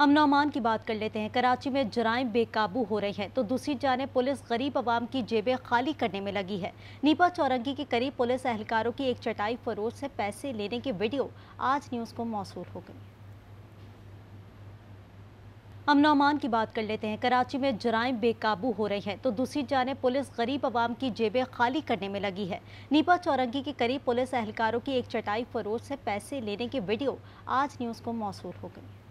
अमन अमान की बात कर लेते हैं कराची में जराइम बेकाबू हो रही हैं तो दूसरी जाने पुलिस गरीब आवाम की जेबें खाली करने में लगी है नीपा चौरंगी के करीब पुलिस अहलकारों की एक चटाई फरोज से पैसे लेने की वीडियो आज न्यूज़ को मौसू हो गई अमन अमान की बात कर लेते हैं कराची में जराइम बेकाबू हो रही हैं तो दूसरी जानब पुलिस गरीब आवाम की जेबें खाली करने में लगी है नीपा चौरंगी के करीब पुलिस अहलकारों की एक चटाई फरोज से पैसे लेने की वीडियो आज न्यूज़ को मौसू हो गई